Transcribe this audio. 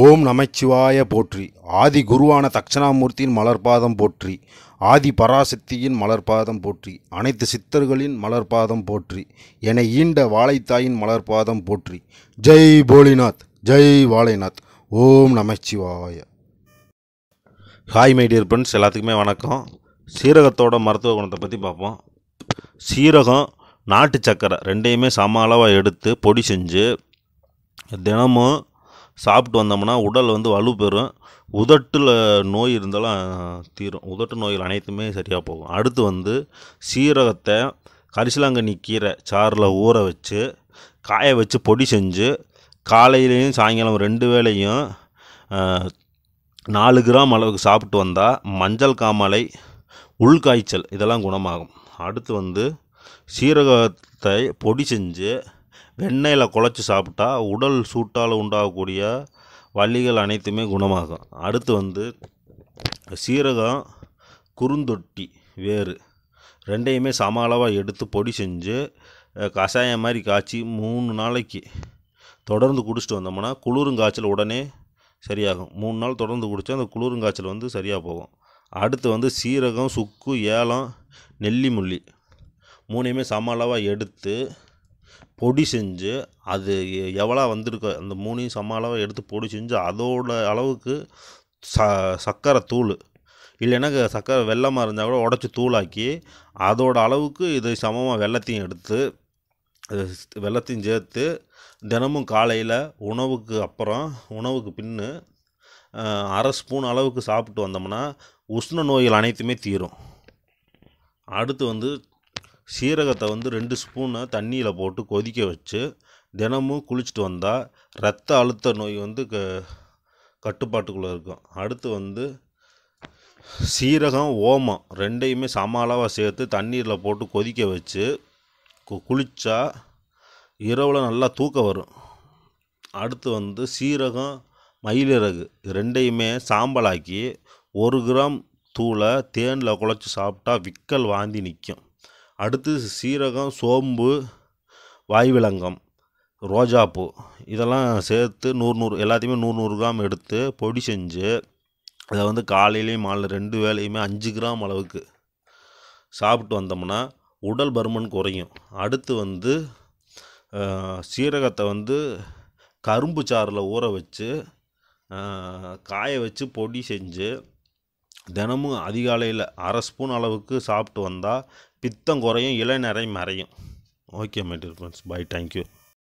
ஓம் நமச்சிவாய போற்றி ஆதி குருவான தட்சணாமூர்த்தியின் மலர்பாதம் போற்றி ஆதி பராசக்தியின் மலர்பாதம் போற்றி அனைத்து சித்தர்களின் மலர்பாதம் போற்றி என ஈண்ட வாழைத்தாயின் மலர்பாதம் போற்றி ஜெய் போலிநாத் ஜெய் வாழைநாத் ஓம் நமச்சிவாய ஹாய் மைடியர் ஃப்ரெண்ட்ஸ் எல்லாத்துக்குமே வணக்கம் சீரகத்தோட மருத்துவ குணத்தை பற்றி பார்ப்போம் சீரகம் நாட்டு சக்கரை ரெண்டையுமே சம அளவாக எடுத்து பொடி செஞ்சு தினமும் சாப்பிட்டு வந்தோம்னா உடல் வந்து வலு பெறும் உதட்டில் நோய் இருந்தாலும் தீரும் உதட்டு நோய்கள் அனைத்துமே சரியாக போகும் அடுத்து வந்து சீரகத்தை கரிசலாங்கண்ணி கீரை சாரில் ஊற வச்சு காய வச்சு பொடி செஞ்சு காலையிலையும் சாயங்காலம் ரெண்டு வேளையும் நாலு கிராம் அளவுக்கு சாப்பிட்டு வந்தால் மஞ்சள் காமாலை உள்காய்ச்சல் இதெல்லாம் குணமாகும் அடுத்து வந்து சீரகத்தை பொடி செஞ்சு வெண்ணெயில் குழச்சி சாப்பிட்டா உடல் சூட்டால் உண்டாகக்கூடிய வள்ளிகள் அனைத்துமே குணமாகும் அடுத்து வந்து சீரகம் குறுந்தொட்டி வேறு ரெண்டையுமே சம அளவாக எடுத்து பொடி செஞ்சு கஷாயம் மாதிரி காய்ச்சி மூணு நாளைக்கு தொடர்ந்து குடிச்சிட்டு வந்தோம்னா குளிருங்காய்ச்சல் உடனே சரியாகும் மூணு நாள் தொடர்ந்து குடித்தா அந்த குளிருங்காய்ச்சல் வந்து சரியாக போகும் அடுத்து வந்து சீரகம் சுக்கு ஏலம் நெல்லி முள்ளி மூணையுமே சம அளவாக எடுத்து பொடி செஞ்சு அது எவ்வளோ வந்திருக்கோ அந்த மூணையும் சம அளவாக எடுத்து பொடி செஞ்சு அதோட அளவுக்கு ச சர்க்கரை தூள் இல்லைன்னா சர்க்கரை வெள்ளமாக இருந்தால் கூட உடச்சி தூளாக்கி அதோட அளவுக்கு இது சமமாக வெள்ளத்தையும் எடுத்து வெள்ளத்தையும் சேர்த்து தினமும் காலையில் உணவுக்கு அப்புறம் உணவுக்கு பின்னு அரை ஸ்பூன் அளவுக்கு சாப்பிட்டு வந்தோம்னா உஷ்ண நோய்கள் அனைத்துமே தீரும் அடுத்து வந்து சீரகத்தை வந்து ரெண்டு ஸ்பூனை தண்ணியில் போட்டு கொதிக்க வச்சு தினமும் குளிச்சுட்டு வந்தால் ரத்த அழுத்த நோய் வந்து க கட்டுப்பாட்டுக்குள்ளே இருக்கும் அடுத்து வந்து சீரகம் ஓமம் ரெண்டையுமே சம அளவாக சேர்த்து தண்ணீரில் போட்டு கொதிக்க வச்சு கு குளித்தா இரவில் நல்லா தூக்கம் வரும் அடுத்து வந்து சீரகம் மயிலிறகு ரெண்டையுமே சாம்பலாக்கி ஒரு கிராம் தூளை தேனில் குழச்சி சாப்பிட்டா விக்கல் வாந்தி நிற்கும் அடுத்து சீரகம் சோம்பு வாய்விலங்கம் ரோஜாப்பூ இதெல்லாம் சேர்த்து நூறு நூறு எல்லாத்தையுமே நூறு நூறு கிராம் எடுத்து பொடி செஞ்சு அதை வந்து காலையிலையும் மாலை ரெண்டு வேலையுமே அஞ்சு கிராம் அளவுக்கு சாப்பிட்டு வந்தோம்னா உடல் பருமன் குறையும் அடுத்து வந்து சீரகத்தை வந்து கரும்பு சாறில் ஊற வச்சு காய வச்சு பொடி செஞ்சு தினமும் அதிகாலையில் அரை ஸ்பூன் அளவுக்கு சாப்பிட்டு வந்தால் பித்தம் குறையும் இளநரை மறையும் okay my dear friends bye thank you